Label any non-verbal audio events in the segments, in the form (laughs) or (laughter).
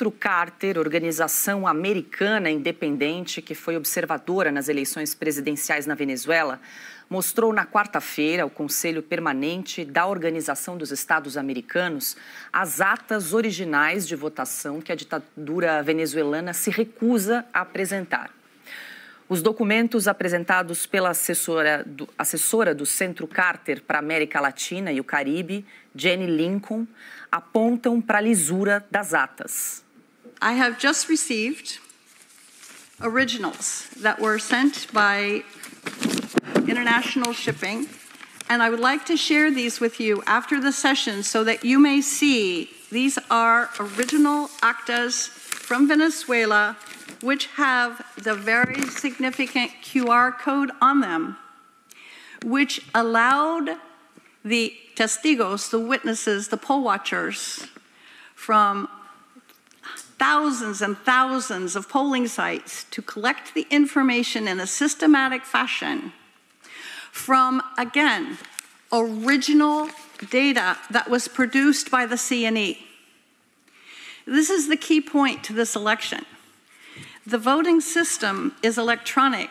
Centro Carter, organização americana independente que foi observadora nas eleições presidenciais na Venezuela, mostrou na quarta-feira ao Conselho Permanente da Organização dos Estados Americanos as atas originais de votação que a ditadura venezuelana se recusa a apresentar. Os documentos apresentados pela assessora do, assessora do Centro Carter para a América Latina e o Caribe, Jenny Lincoln, apontam para a lisura das atas. I have just received originals that were sent by international shipping, and I would like to share these with you after the session so that you may see these are original actas from Venezuela which have the very significant QR code on them, which allowed the testigos, the witnesses, the poll watchers from thousands and thousands of polling sites to collect the information in a systematic fashion from, again, original data that was produced by the CNE. This is the key point to this election. The voting system is electronic,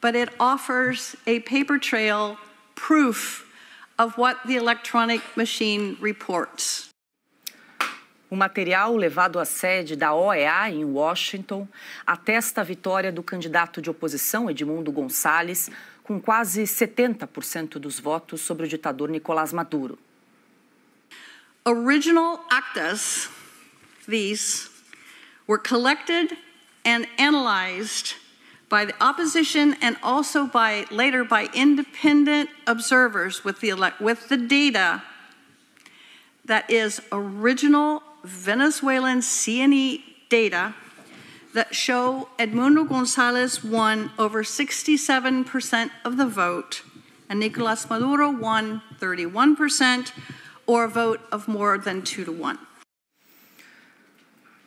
but it offers a paper trail proof of what the electronic machine reports. O material levado à sede da OEA em Washington atesta a vitória do candidato de oposição Edmundo Gonçalves, com quase 70% dos votos sobre o ditador Nicolás Maduro. Original actas, these, were collected and analyzed by the opposition and also by later by independent observers with the, with the data that is original Venezuelan CNE data that show Edmundo Gonzalez won over 67% of the vote and Nicolas Maduro won 31%, or a vote of more than 2 to 1.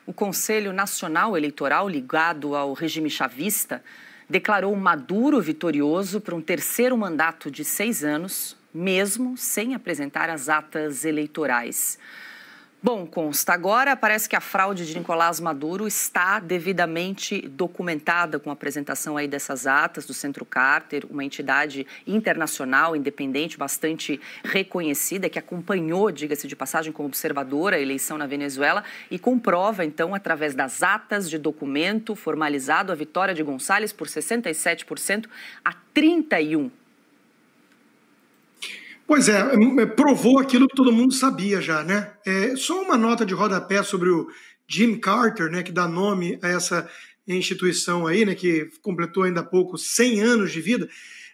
O Conselho Nacional Eleitoral, ligado ao regime chavista, declarou Maduro vitorioso por um terceiro mandato de seis anos, mesmo sem apresentar as atas eleitorais. Bom, consta agora, parece que a fraude de Nicolás Maduro está devidamente documentada com a apresentação aí dessas atas do Centro Carter, uma entidade internacional independente bastante reconhecida que acompanhou, diga-se de passagem, como observadora a eleição na Venezuela e comprova então através das atas de documento formalizado a vitória de Gonçalves por 67% a 31 Pois é, é, é, provou aquilo que todo mundo sabia já, né? É, só uma nota de rodapé sobre o Jim Carter, né, que dá nome a essa instituição aí, né, que completou ainda há pouco 100 anos de vida.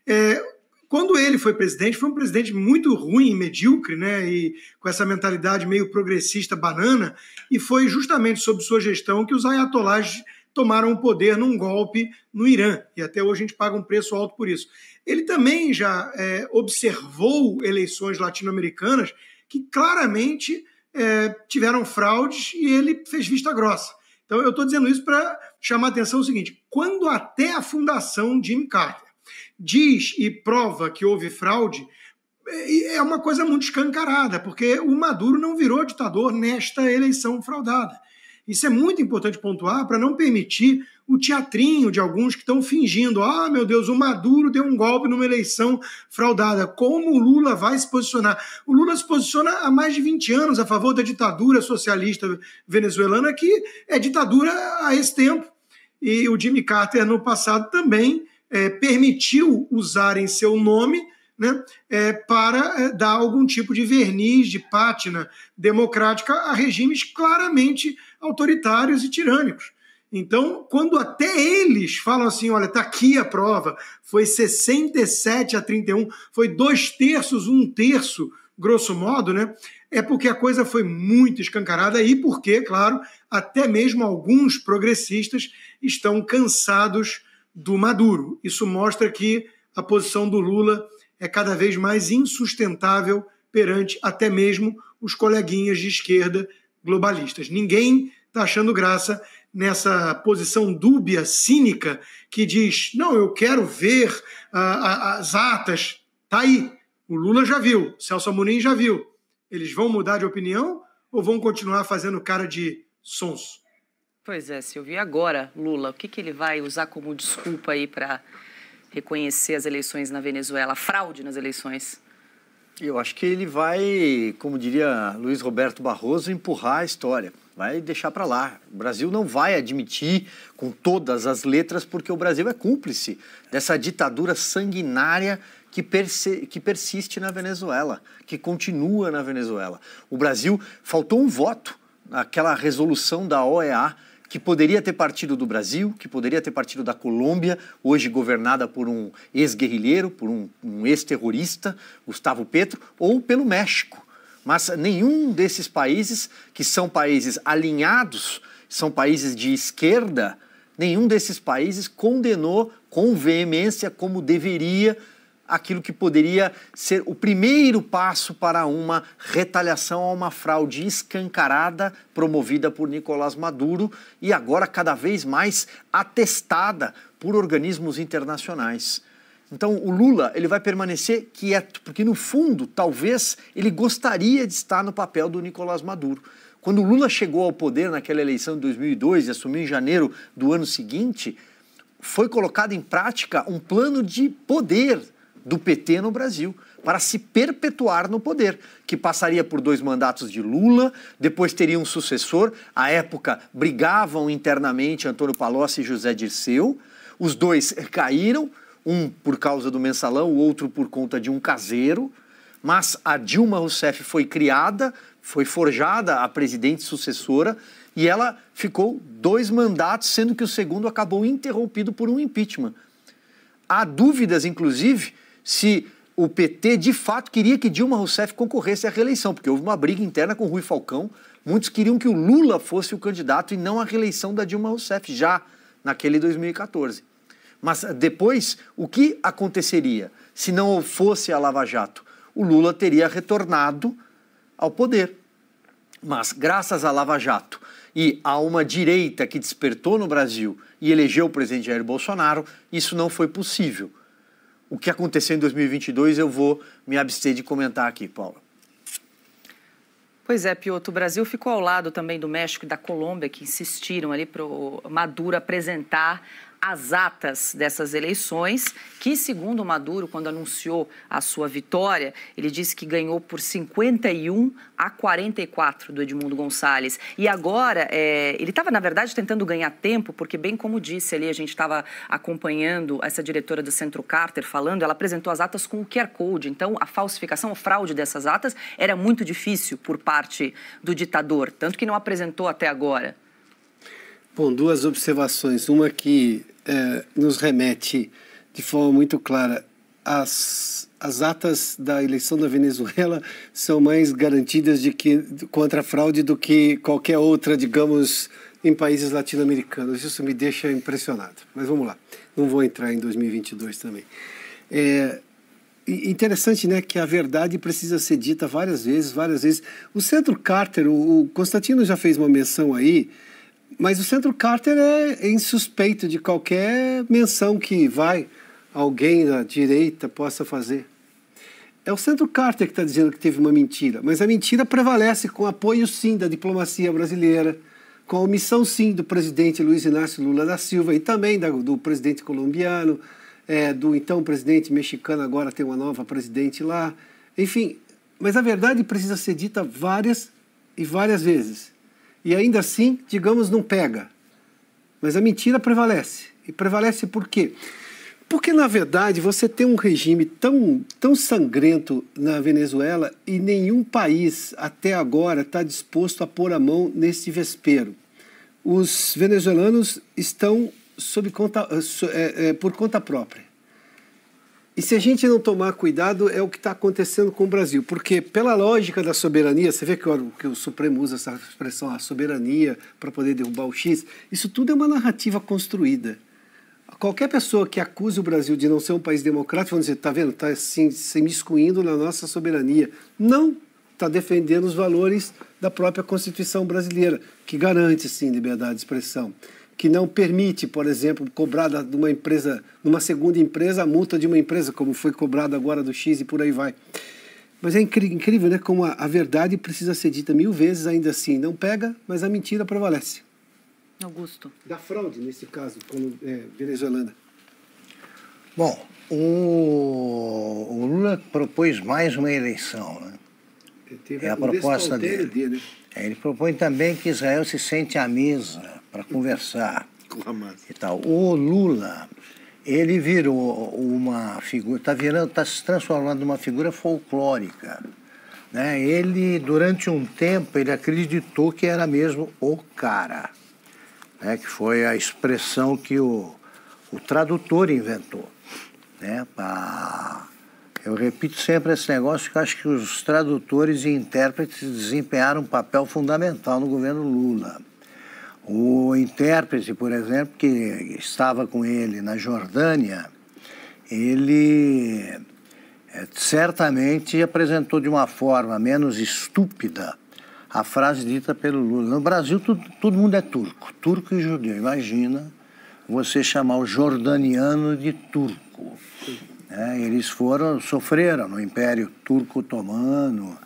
É, quando ele foi presidente, foi um presidente muito ruim, medíocre, né, e com essa mentalidade meio progressista banana, e foi justamente sob sua gestão que os ayatollahs tomaram o poder num golpe no Irã, e até hoje a gente paga um preço alto por isso. Ele também já é, observou eleições latino-americanas que claramente é, tiveram fraudes e ele fez vista grossa. Então, eu estou dizendo isso para chamar a atenção o seguinte: quando até a fundação Jim Carter diz e prova que houve fraude, é, é uma coisa muito escancarada, porque o Maduro não virou ditador nesta eleição fraudada. Isso é muito importante pontuar para não permitir o teatrinho de alguns que estão fingindo: ah, meu Deus, o Maduro deu um golpe numa eleição fraudada. Como o Lula vai se posicionar? O Lula se posiciona há mais de 20 anos a favor da ditadura socialista venezuelana, que é ditadura a esse tempo. E o Jimmy Carter, no passado, também é, permitiu usar em seu nome né, é, para é, dar algum tipo de verniz, de pátina democrática a regimes claramente autoritários e tirânicos. Então, quando até eles falam assim, olha, está aqui a prova, foi 67 a 31, foi dois terços, um terço, grosso modo, né? É porque a coisa foi muito escancarada e porque, claro, até mesmo alguns progressistas estão cansados do Maduro. Isso mostra que a posição do Lula é cada vez mais insustentável perante até mesmo os coleguinhas de esquerda globalistas. Ninguém está achando graça nessa posição dúbia, cínica, que diz: não, eu quero ver ah, as atas. Tá aí. O Lula já viu, o Celso Amorim já viu. Eles vão mudar de opinião ou vão continuar fazendo cara de sonso? Pois é, Silvio. E agora, Lula, o que, que ele vai usar como desculpa aí para reconhecer as eleições na Venezuela, a fraude nas eleições? Eu acho que ele vai, como diria Luiz Roberto Barroso, empurrar a história. Vai deixar para lá. O Brasil não vai admitir com todas as letras, porque o Brasil é cúmplice dessa ditadura sanguinária que, perse que persiste na Venezuela, que continua na Venezuela. O Brasil faltou um voto naquela resolução da OEA que poderia ter partido do Brasil, que poderia ter partido da Colômbia, hoje governada por um ex-guerrilheiro, por um, um ex-terrorista, Gustavo Petro, ou pelo México. Mas nenhum desses países, que são países alinhados, são países de esquerda, nenhum desses países condenou com veemência, como deveria, aquilo que poderia ser o primeiro passo para uma retaliação a uma fraude escancarada promovida por Nicolás Maduro e agora cada vez mais atestada por organismos internacionais. Então o Lula ele vai permanecer quieto, porque no fundo talvez ele gostaria de estar no papel do Nicolás Maduro. Quando o Lula chegou ao poder naquela eleição de 2002 e assumiu em janeiro do ano seguinte, foi colocado em prática um plano de poder do PT no Brasil para se perpetuar no poder, que passaria por dois mandatos de Lula, depois teria um sucessor. À época, brigavam internamente Antônio Palocci e José Dirceu. Os dois caíram, um por causa do mensalão, o outro por conta de um caseiro. Mas a Dilma Rousseff foi criada, foi forjada a presidente sucessora e ela ficou dois mandatos, sendo que o segundo acabou interrompido por um impeachment. Há dúvidas, inclusive, se o PT de fato queria que Dilma Rousseff concorresse à reeleição, porque houve uma briga interna com Rui Falcão. Muitos queriam que o Lula fosse o candidato e não a reeleição da Dilma Rousseff, já naquele 2014. Mas depois, o que aconteceria se não fosse a Lava Jato? O Lula teria retornado ao poder. Mas graças à Lava Jato e a uma direita que despertou no Brasil e elegeu o presidente Jair Bolsonaro, isso não foi possível o que aconteceu em 2022 eu vou me abster de comentar aqui, Paula. Pois é, Piotr, o Brasil ficou ao lado também do México e da Colômbia, que insistiram ali para o Maduro apresentar as atas dessas eleições, que, segundo Maduro, quando anunciou a sua vitória, ele disse que ganhou por 51 a 44 do Edmundo Gonçalves. E agora, é, ele estava, na verdade, tentando ganhar tempo, porque, bem como disse ali, a gente estava acompanhando essa diretora do Centro Carter falando, ela apresentou as atas com o QR Code. Então, a falsificação, o fraude dessas atas era muito difícil por parte do ditador, tanto que não apresentou até agora. Bom, duas observações. Uma que é, nos remete de forma muito clara as as atas da eleição da Venezuela são mais garantidas de que contra a fraude do que qualquer outra, digamos, em países latino-americanos. Isso me deixa impressionado. Mas vamos lá. Não vou entrar em 2022 também. É, Interessante, né, que a verdade precisa ser dita várias vezes, várias vezes. O Centro Carter, o, o Constantino já fez uma menção aí, mas o Centro Carter é, é insuspeito de qualquer menção que vai alguém da direita possa fazer. É o Centro Carter que está dizendo que teve uma mentira, mas a mentira prevalece com apoio sim da diplomacia brasileira, com a omissão sim do presidente Luiz Inácio Lula da Silva e também da, do presidente colombiano, é, do então presidente mexicano, agora tem uma nova presidente lá. Enfim, mas a verdade precisa ser dita várias e várias vezes e ainda assim, digamos, não pega. Mas a mentira prevalece. E prevalece por quê? Porque, na verdade, você tem um regime tão, tão sangrento na Venezuela e nenhum país até agora está disposto a pôr a mão nesse vespeiro. Os venezuelanos estão sob conta, é, é, por conta própria. E se a gente não tomar cuidado, é o que está acontecendo com o Brasil. Porque, pela lógica da soberania, você vê que o, que o Supremo usa essa expressão, a soberania, para poder derrubar o X, isso tudo é uma narrativa construída. Qualquer pessoa que acuse o Brasil de não ser um país democrático, vão dizer, está vendo, está assim, se miscuindo na nossa soberania. Não está defendendo os valores da própria Constituição brasileira, que garante, sim, liberdade de expressão que não permite, por exemplo, cobrada de uma empresa, numa segunda empresa, a multa de uma empresa, como foi cobrada agora do X e por aí vai. Mas é incrível, né? Como a, a verdade precisa ser dita mil vezes, ainda assim não pega, mas a mentira prevalece. Augusto. Da fraude, nesse caso, como é, venezuelana. Bom, o, o, Lula propôs mais uma eleição, né? É a proposta dele. dele é, Ele propõe também que Israel se sente à mesa para conversar com Hamas. e tal. O Lula, ele virou uma figura, está virando, está se transformando numa figura folclórica. Né? Ele, durante um tempo, ele acreditou que era mesmo o cara, né? que foi a expressão que o, o tradutor inventou. Né? Pra... Eu repito sempre esse negócio que acho que os tradutores e intérpretes desempenharam um papel fundamental no governo Lula. O intérprete, por exemplo, que estava com ele na Jordânia, ele eh, certamente apresentou de uma forma menos estúpida a frase dita pelo Lula. No Brasil, todo mundo é turco, turco e judeu. Imagina você chamar o jordaniano de turco. É, eles foram, sofreram no Império Turco-Otomano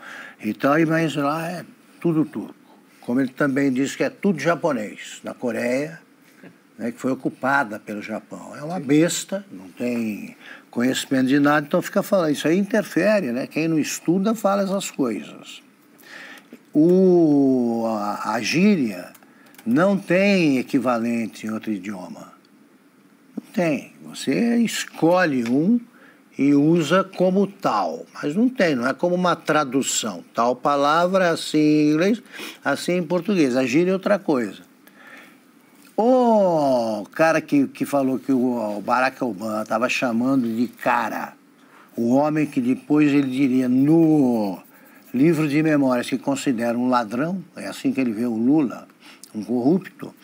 e tal, mas lá é tudo turco como ele também diz que é tudo japonês, na Coreia, né, que foi ocupada pelo Japão. É uma besta, não tem conhecimento de nada, então fica falando. Isso aí interfere, né? Quem não estuda fala essas coisas. O, a, a gíria não tem equivalente em outro idioma. Não tem. Você escolhe um e usa como tal, mas não tem, não é como uma tradução. Tal palavra assim em inglês, assim em português. A gíria é outra coisa. O cara que, que falou que o, o Barack Obama estava chamando de cara, o homem que depois ele diria no livro de memórias que considera um ladrão, é assim que ele vê o Lula, um corrupto,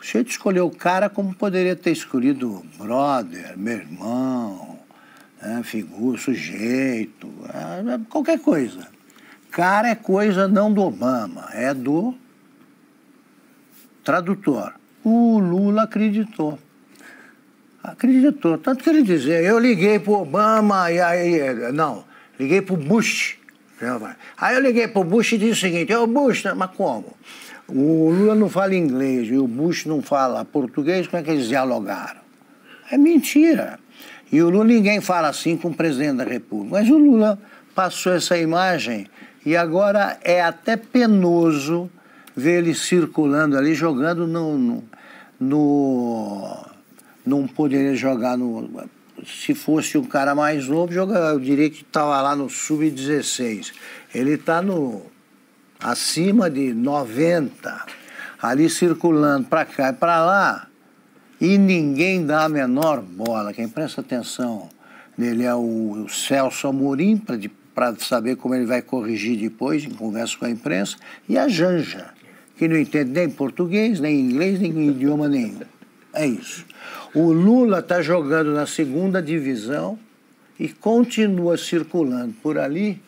o sujeito escolheu o cara como poderia ter escolhido brother, meu irmão, é, figura, sujeito, é, qualquer coisa. Cara é coisa não do Obama, é do tradutor. O Lula acreditou. Acreditou. Tanto que ele dizia, eu liguei para o Obama e aí. Não, liguei para o Bush. Aí eu liguei para o Bush e disse o seguinte, ô Bush, né, mas como? O Lula não fala inglês e o Bush não fala português, como é que eles dialogaram? É mentira. E o Lula, ninguém fala assim com o presidente da República. Mas o Lula passou essa imagem e agora é até penoso ver ele circulando ali, jogando no, no, no não poderia jogar no. Se fosse um cara mais novo, joga, eu diria que estava lá no sub-16. Ele está no acima de 90, ali circulando para cá e para lá. E ninguém dá a menor bola. Quem presta atenção nele é o Celso Amorim, para saber como ele vai corrigir depois, em conversa com a imprensa, e a Janja, que não entende nem português, nem inglês, nem idioma nenhum. É isso. O Lula está jogando na segunda divisão e continua circulando por ali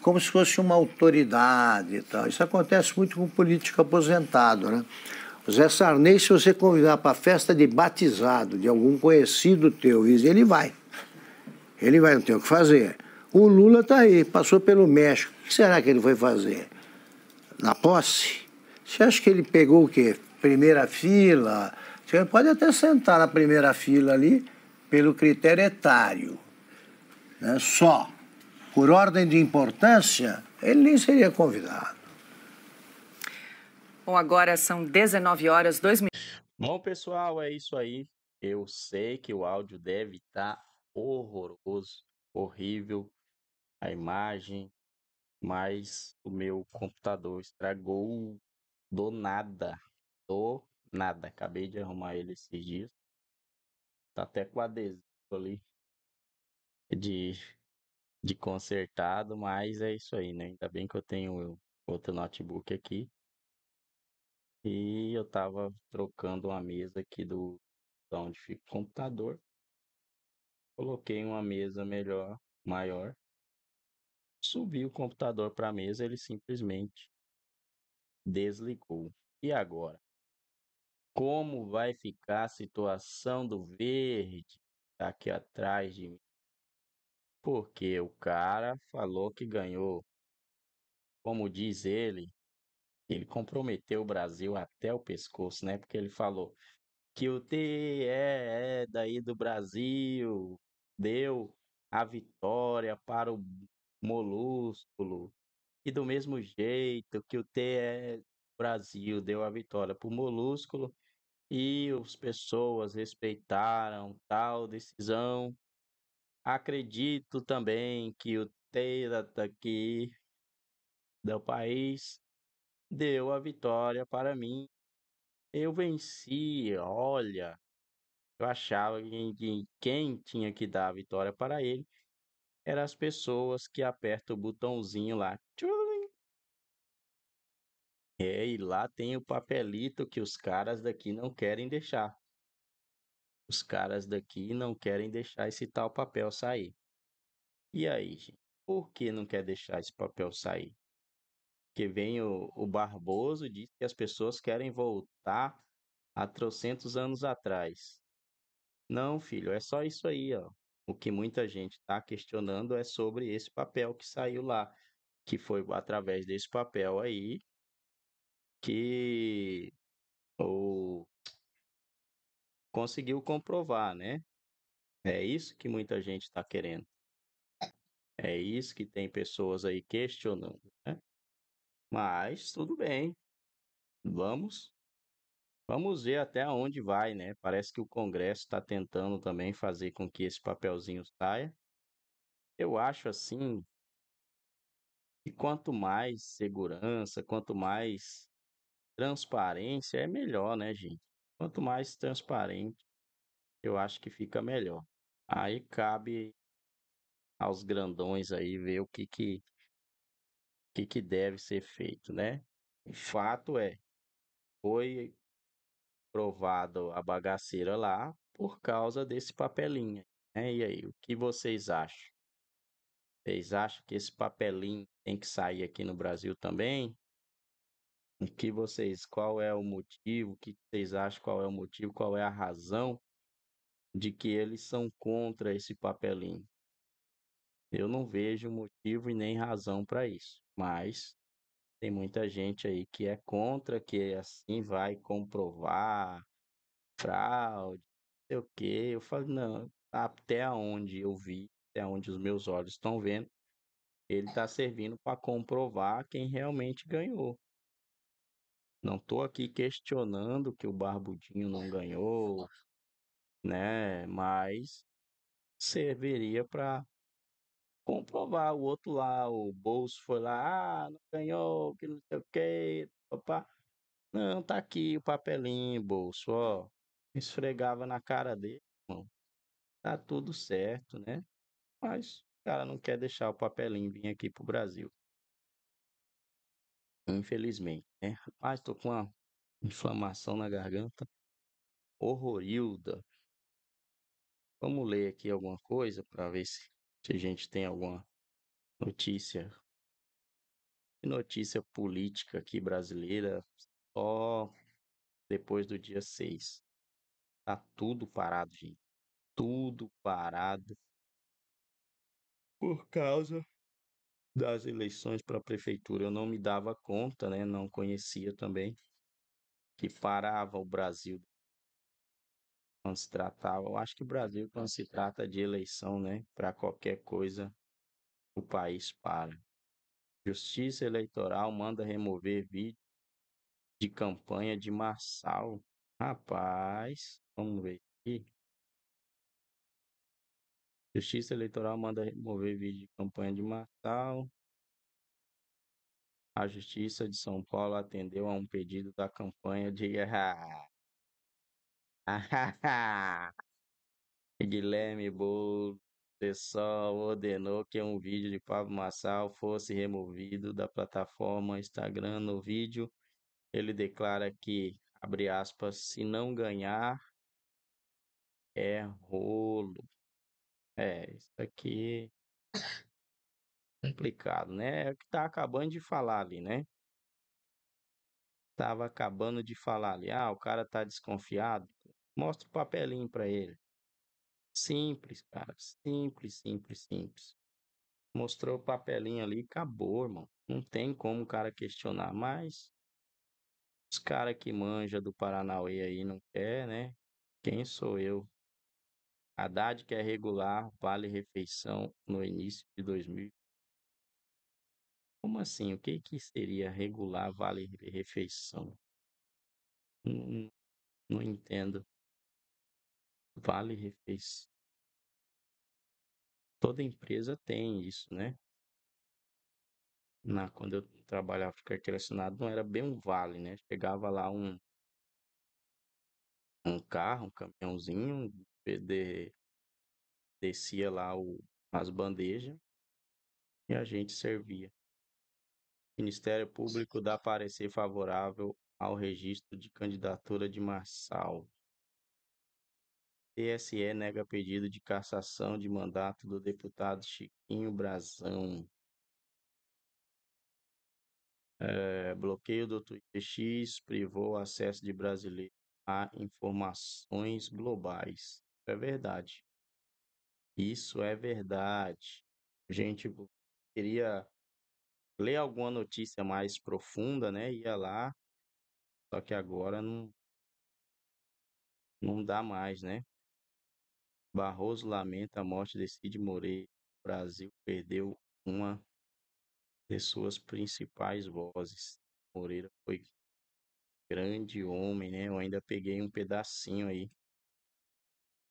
como se fosse uma autoridade e tal. Isso acontece muito com político aposentado, né? Zé Sarney, se você convidar para a festa de batizado de algum conhecido teu, ele vai. Ele vai, não tem o que fazer. O Lula está aí, passou pelo México. O que será que ele foi fazer? Na posse? Você acha que ele pegou o quê? Primeira fila? Você pode até sentar na primeira fila ali, pelo critério etário. Né? Só. Por ordem de importância, ele nem seria convidado. Bom, agora são 19 horas, 2 minutos. Bom, pessoal, é isso aí. Eu sei que o áudio deve estar tá horroroso, horrível, a imagem, mas o meu computador estragou do nada. Do nada. Acabei de arrumar ele esses dias. Tá até com adesivo ali de, de consertado, mas é isso aí, né? Ainda bem que eu tenho outro notebook aqui. E eu tava trocando uma mesa aqui do da onde fica o computador. Coloquei uma mesa melhor, maior. Subi o computador para a mesa, ele simplesmente desligou. E agora? Como vai ficar a situação do verde aqui atrás de mim? Porque o cara falou que ganhou. Como diz ele, ele comprometeu o Brasil até o pescoço, né? Porque ele falou que o TE é daí do Brasil deu a vitória para o Molúsculo. E do mesmo jeito que o TE Brasil deu a vitória para o Molúsculo e as pessoas respeitaram tal decisão. Acredito também que o TE daqui do país deu a vitória para mim. Eu venci, olha. Eu achava que quem tinha que dar a vitória para ele eram as pessoas que apertam o botãozinho lá. Tchulim. É, e lá tem o papelito que os caras daqui não querem deixar. Os caras daqui não querem deixar esse tal papel sair. E aí, gente? Por que não quer deixar esse papel sair? que vem o, o Barboso, diz que as pessoas querem voltar a trocentos anos atrás. Não, filho, é só isso aí, ó. O que muita gente está questionando é sobre esse papel que saiu lá, que foi através desse papel aí que o conseguiu comprovar, né? É isso que muita gente está querendo. É isso que tem pessoas aí questionando, né? Mas tudo bem. Vamos vamos ver até onde vai, né? Parece que o Congresso está tentando também fazer com que esse papelzinho saia. Eu acho assim e quanto mais segurança, quanto mais transparência, é melhor, né, gente? Quanto mais transparente, eu acho que fica melhor. Aí cabe aos grandões aí ver o que que que, que deve ser feito, né? Fato é, foi provado a bagaceira lá por causa desse papelinho. Né? E aí, o que vocês acham? Vocês acham que esse papelinho tem que sair aqui no Brasil também? O que vocês, qual é o motivo? O que vocês acham? Qual é o motivo? Qual é a razão de que eles são contra esse papelinho? Eu não vejo motivo e nem razão para isso, mas tem muita gente aí que é contra, que é assim vai comprovar fraude, sei o quê. Eu falo, não, até onde eu vi, até onde os meus olhos estão vendo, ele está servindo para comprovar quem realmente ganhou. Não estou aqui questionando que o Barbudinho não ganhou, né? Mas serviria para comprovar. O outro lá, o Bolso foi lá, ah, não ganhou, que não sei o quê, papá. Não, tá aqui o papelinho, Bolso, ó. Esfregava na cara dele, Tá tudo certo, né? Mas o cara não quer deixar o papelinho vir aqui pro Brasil. Infelizmente, né? Rapaz, tô com uma inflamação na garganta horrorilda. Vamos ler aqui alguma coisa para ver se se a gente tem alguma notícia. notícia política aqui brasileira só depois do dia 6. Tá tudo parado, gente. Tudo parado por causa das eleições para a prefeitura. Eu não me dava conta, né? Não conhecia também que parava o Brasil quando se tratava, eu acho que o Brasil, quando se trata de eleição, né, para qualquer coisa, o país para. Justiça Eleitoral manda remover vídeo de campanha de Marçal. Rapaz, vamos ver aqui. Justiça Eleitoral manda remover vídeo de campanha de Marçal. A Justiça de São Paulo atendeu a um pedido da campanha de. (laughs) (laughs) Guilherme Boulos pessoal, ordenou que um vídeo de Pablo Massal fosse removido da plataforma Instagram. No vídeo, ele declara que, abre aspas, se não ganhar, é rolo. É, isso aqui é complicado, né? É o que tá acabando de falar ali, né? Tava acabando de falar ali. Ah, o cara tá desconfiado. Mostra o papelinho para ele. Simples, cara. Simples, simples, simples. Mostrou o papelinho ali, acabou, irmão. Não tem como o cara questionar mais. Os caras que manja do Paranauê aí não quer, né? Quem sou eu? Haddad quer regular vale refeição no início de 2000. Como assim? O que que seria regular vale refeição? Não, não entendo. Vale refeição. Toda empresa tem isso, né? Na, quando eu trabalhava com carteira assinada, não era bem um vale, né? Chegava lá um, um carro, um caminhãozinho, de, descia lá o, as bandejas e a gente servia. Ministério Público dá parecer favorável ao registro de candidatura de Marçal. TSE nega pedido de cassação de mandato do deputado Chiquinho Brazão. É, bloqueio do Twitter X privou acesso de brasileiros a informações globais. é verdade. Isso é verdade. Gente, queria ler alguma notícia mais profunda, né? Ia lá, só que agora não, não dá mais, né? Barroso lamenta a morte de Cid Moreira. O Brasil perdeu uma de suas principais vozes. Moreira foi grande homem, né? Eu ainda peguei um pedacinho aí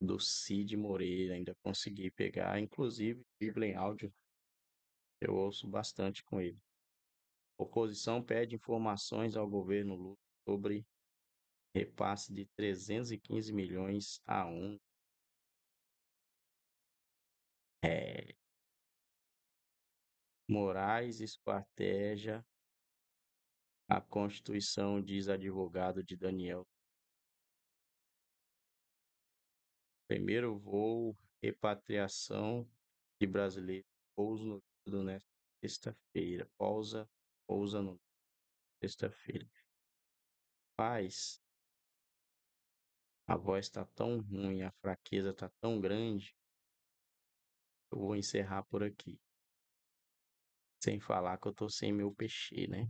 do Cid Moreira, ainda consegui pegar, inclusive Bíblia em áudio. Eu ouço bastante com ele. Oposição pede informações ao governo Lula sobre repasse de 315 milhões a um é, Moraes esquarteja a Constituição, diz advogado de Daniel. Primeiro voo, repatriação de brasileiros. Pouso no Rio nesta sexta-feira. Pausa, pousa no sexta-feira. Paz. A voz está tão ruim, a fraqueza está tão grande eu vou encerrar por aqui. Sem falar que eu tô sem meu peixe, né?